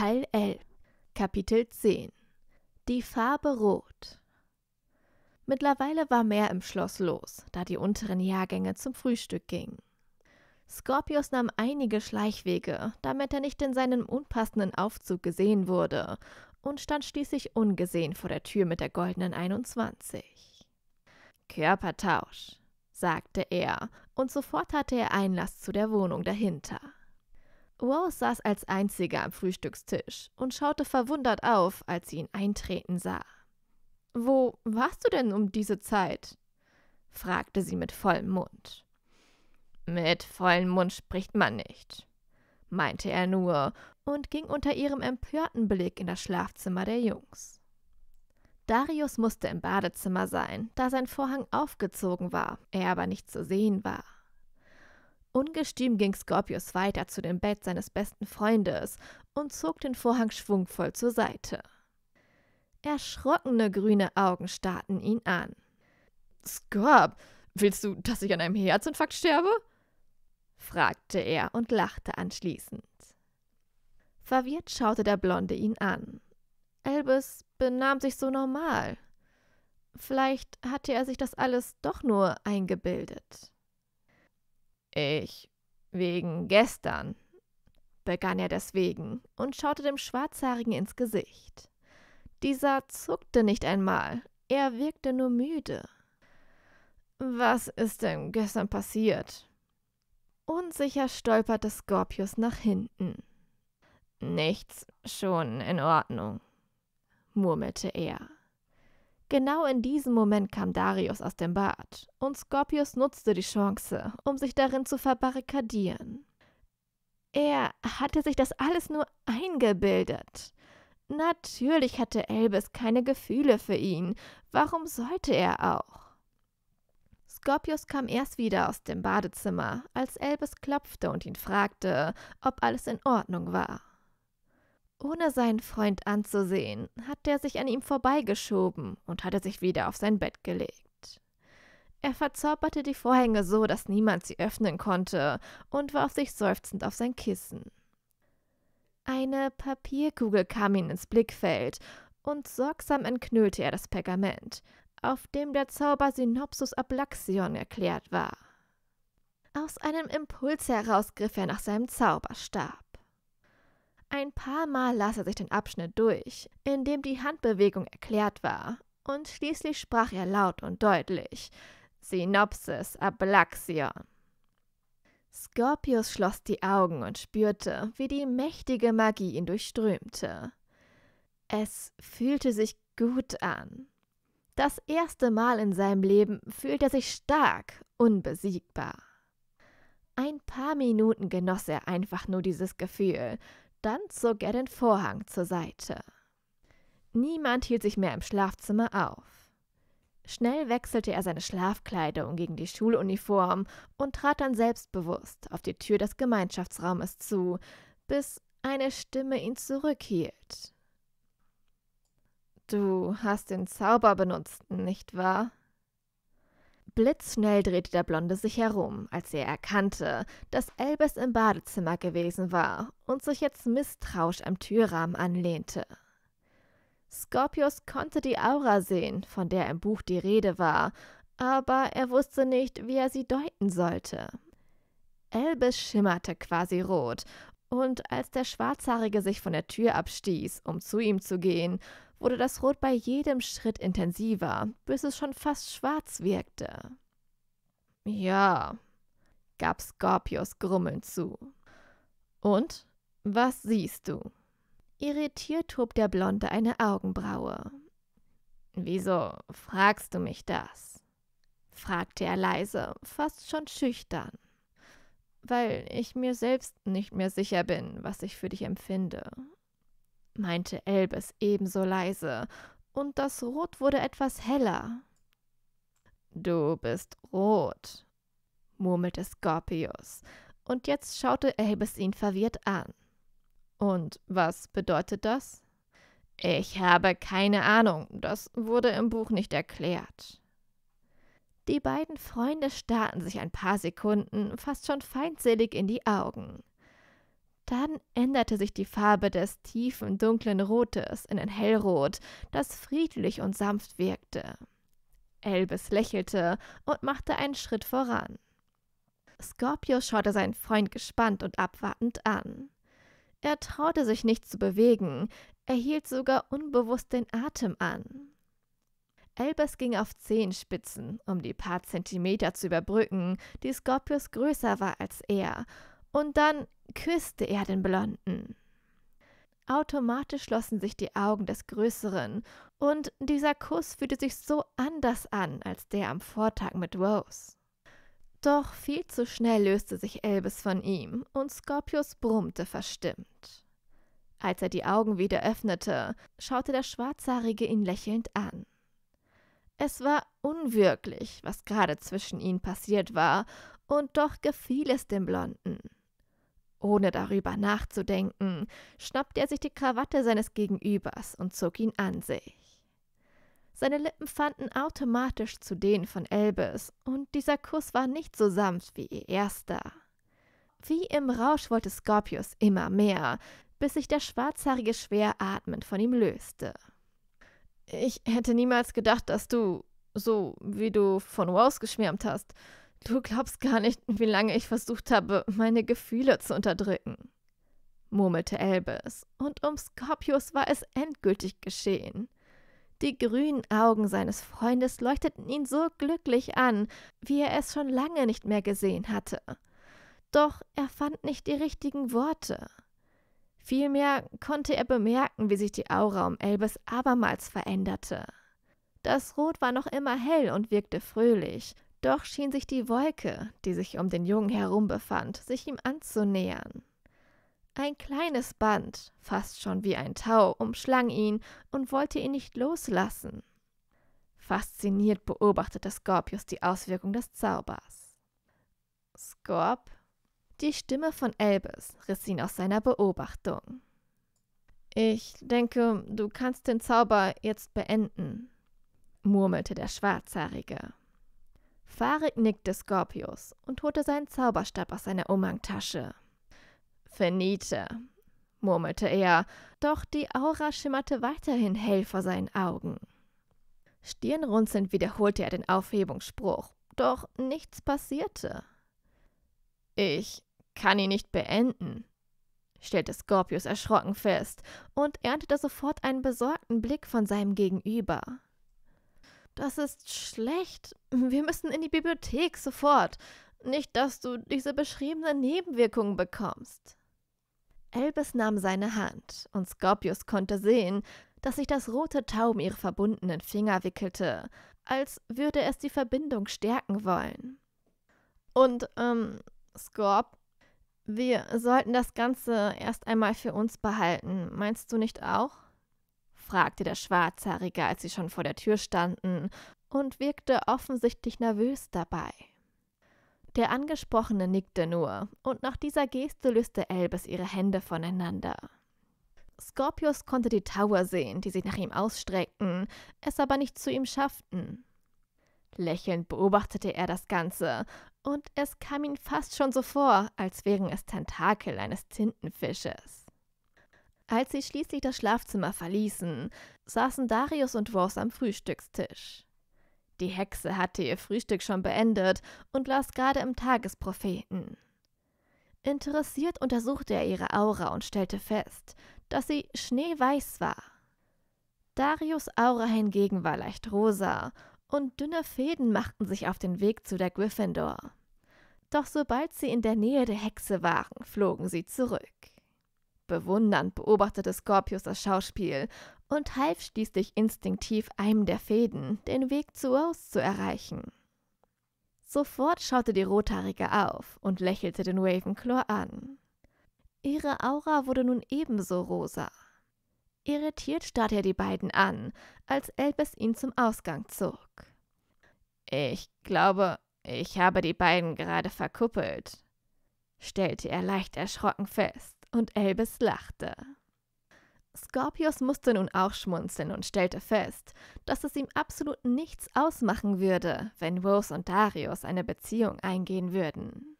Teil 11 Kapitel 10 Die Farbe Rot Mittlerweile war mehr im Schloss los, da die unteren Jahrgänge zum Frühstück gingen. Scorpius nahm einige Schleichwege, damit er nicht in seinem unpassenden Aufzug gesehen wurde, und stand schließlich ungesehen vor der Tür mit der goldenen 21. Körpertausch, sagte er, und sofort hatte er Einlass zu der Wohnung dahinter. Rose saß als einziger am Frühstückstisch und schaute verwundert auf, als sie ihn eintreten sah. Wo warst du denn um diese Zeit? fragte sie mit vollem Mund. Mit vollem Mund spricht man nicht, meinte er nur und ging unter ihrem empörten Blick in das Schlafzimmer der Jungs. Darius musste im Badezimmer sein, da sein Vorhang aufgezogen war, er aber nicht zu sehen war. Ungestüm ging Scorpius weiter zu dem Bett seines besten Freundes und zog den Vorhang schwungvoll zur Seite. Erschrockene grüne Augen starrten ihn an. Scorp, willst du, dass ich an einem Herzinfarkt sterbe? fragte er und lachte anschließend. Verwirrt schaute der Blonde ihn an. Elbes benahm sich so normal. Vielleicht hatte er sich das alles doch nur eingebildet. Ich wegen gestern, begann er deswegen und schaute dem Schwarzhaarigen ins Gesicht. Dieser zuckte nicht einmal, er wirkte nur müde. Was ist denn gestern passiert? Unsicher stolperte Scorpius nach hinten. Nichts, schon in Ordnung, murmelte er. Genau in diesem Moment kam Darius aus dem Bad und Scorpius nutzte die Chance, um sich darin zu verbarrikadieren. Er hatte sich das alles nur eingebildet. Natürlich hatte Elbes keine Gefühle für ihn. Warum sollte er auch? Scorpius kam erst wieder aus dem Badezimmer, als Elbes klopfte und ihn fragte, ob alles in Ordnung war. Ohne seinen Freund anzusehen, hatte er sich an ihm vorbeigeschoben und hatte sich wieder auf sein Bett gelegt. Er verzauberte die Vorhänge so, dass niemand sie öffnen konnte, und warf sich seufzend auf sein Kissen. Eine Papierkugel kam ihm ins Blickfeld, und sorgsam entknüllte er das Pergament, auf dem der Zauber Synopsis Ablaxion erklärt war. Aus einem Impuls heraus griff er nach seinem Zauberstab. Ein paar Mal las er sich den Abschnitt durch, in dem die Handbewegung erklärt war, und schließlich sprach er laut und deutlich Synopsis Ablaxion. Scorpius schloss die Augen und spürte, wie die mächtige Magie ihn durchströmte. Es fühlte sich gut an. Das erste Mal in seinem Leben fühlte er sich stark, unbesiegbar. Ein paar Minuten genoss er einfach nur dieses Gefühl, dann zog er den Vorhang zur Seite. Niemand hielt sich mehr im Schlafzimmer auf. Schnell wechselte er seine Schlafkleidung gegen die Schuluniform und trat dann selbstbewusst auf die Tür des Gemeinschaftsraumes zu, bis eine Stimme ihn zurückhielt. Du hast den Zauber benutzt, nicht wahr? Blitzschnell drehte der Blonde sich herum, als er erkannte, dass Elbes im Badezimmer gewesen war und sich jetzt misstrauisch am Türrahmen anlehnte. Scorpius konnte die Aura sehen, von der im Buch die Rede war, aber er wusste nicht, wie er sie deuten sollte. Elbe schimmerte quasi rot, und als der Schwarzhaarige sich von der Tür abstieß, um zu ihm zu gehen, wurde das Rot bei jedem Schritt intensiver, bis es schon fast schwarz wirkte. Ja, gab Scorpius grummelnd zu. Und was siehst du? Irritiert hob der Blonde eine Augenbraue. Wieso fragst du mich das? fragte er leise, fast schon schüchtern. Weil ich mir selbst nicht mehr sicher bin, was ich für dich empfinde, meinte Elbes ebenso leise, und das Rot wurde etwas heller. Du bist rot, murmelte Scorpius, und jetzt schaute Elbes ihn verwirrt an. Und was bedeutet das? Ich habe keine Ahnung, das wurde im Buch nicht erklärt. Die beiden Freunde starrten sich ein paar Sekunden fast schon feindselig in die Augen. Dann änderte sich die Farbe des tiefen, dunklen Rotes in ein Hellrot, das friedlich und sanft wirkte. Elbes lächelte und machte einen Schritt voran. Scorpio schaute seinen Freund gespannt und abwartend an. Er traute sich nicht zu bewegen, er hielt sogar unbewusst den Atem an. Elbes ging auf Zehenspitzen, um die paar Zentimeter zu überbrücken, die Scorpius größer war als er und dann küsste er den Blonden. Automatisch schlossen sich die Augen des Größeren, und dieser Kuss fühlte sich so anders an als der am Vortag mit Rose. Doch viel zu schnell löste sich Elvis von ihm, und Scorpius brummte verstimmt. Als er die Augen wieder öffnete, schaute der Schwarzhaarige ihn lächelnd an. Es war unwirklich, was gerade zwischen ihnen passiert war, und doch gefiel es dem Blonden. Ohne darüber nachzudenken, schnappte er sich die Krawatte seines Gegenübers und zog ihn an sich. Seine Lippen fanden automatisch zu denen von Elbes, und dieser Kuss war nicht so sanft wie ihr erster. Wie im Rausch wollte Scorpius immer mehr, bis sich der Schwarzhaarige schwer atmend von ihm löste. Ich hätte niemals gedacht, dass du, so wie du von Wows geschwärmt hast, Du glaubst gar nicht, wie lange ich versucht habe, meine Gefühle zu unterdrücken, murmelte Elbes, und um Scorpius war es endgültig geschehen. Die grünen Augen seines Freundes leuchteten ihn so glücklich an, wie er es schon lange nicht mehr gesehen hatte. Doch er fand nicht die richtigen Worte. Vielmehr konnte er bemerken, wie sich die Aura um Elbes abermals veränderte. Das Rot war noch immer hell und wirkte fröhlich, doch schien sich die Wolke, die sich um den Jungen herum befand, sich ihm anzunähern. Ein kleines Band, fast schon wie ein Tau, umschlang ihn und wollte ihn nicht loslassen. Fasziniert beobachtete Scorpius die Auswirkung des Zaubers. Scorp? Die Stimme von Elbes riss ihn aus seiner Beobachtung. Ich denke, du kannst den Zauber jetzt beenden, murmelte der Schwarzhaarige. Farik nickte Scorpius und holte seinen Zauberstab aus seiner Umhangtasche. Finite, murmelte er, doch die Aura schimmerte weiterhin hell vor seinen Augen. Stirnrunzelnd wiederholte er den Aufhebungsspruch, doch nichts passierte. Ich kann ihn nicht beenden, stellte Scorpius erschrocken fest und erntete sofort einen besorgten Blick von seinem Gegenüber. Das ist schlecht. Wir müssen in die Bibliothek sofort. Nicht, dass du diese beschriebenen Nebenwirkungen bekommst. Elbes nahm seine Hand, und Scorpius konnte sehen, dass sich das rote Tau um ihre verbundenen Finger wickelte, als würde es die Verbindung stärken wollen. Und, ähm, Scorp, wir sollten das Ganze erst einmal für uns behalten, meinst du nicht auch? fragte der Schwarzhaarige, als sie schon vor der Tür standen, und wirkte offensichtlich nervös dabei. Der Angesprochene nickte nur, und nach dieser Geste löste Elbes ihre Hände voneinander. Scorpius konnte die Tower sehen, die sich nach ihm ausstreckten, es aber nicht zu ihm schafften. Lächelnd beobachtete er das Ganze, und es kam ihm fast schon so vor, als wären es Tentakel eines Tintenfisches. Als sie schließlich das Schlafzimmer verließen, saßen Darius und Ross am Frühstückstisch. Die Hexe hatte ihr Frühstück schon beendet und las gerade im Tagespropheten. Interessiert untersuchte er ihre Aura und stellte fest, dass sie schneeweiß war. Darius Aura hingegen war leicht rosa und dünne Fäden machten sich auf den Weg zu der Gryffindor. Doch sobald sie in der Nähe der Hexe waren, flogen sie zurück. Bewundernd beobachtete Scorpius das Schauspiel und half schließlich instinktiv einem der Fäden, den Weg zu Rose zu erreichen. Sofort schaute die Rothaarige auf und lächelte den Ravenclaw an. Ihre Aura wurde nun ebenso rosa. Irritiert starrte er die beiden an, als Elbes ihn zum Ausgang zog. Ich glaube, ich habe die beiden gerade verkuppelt, stellte er leicht erschrocken fest und Elbes lachte. Scorpius musste nun auch schmunzeln und stellte fest, dass es ihm absolut nichts ausmachen würde, wenn Rose und Darius eine Beziehung eingehen würden.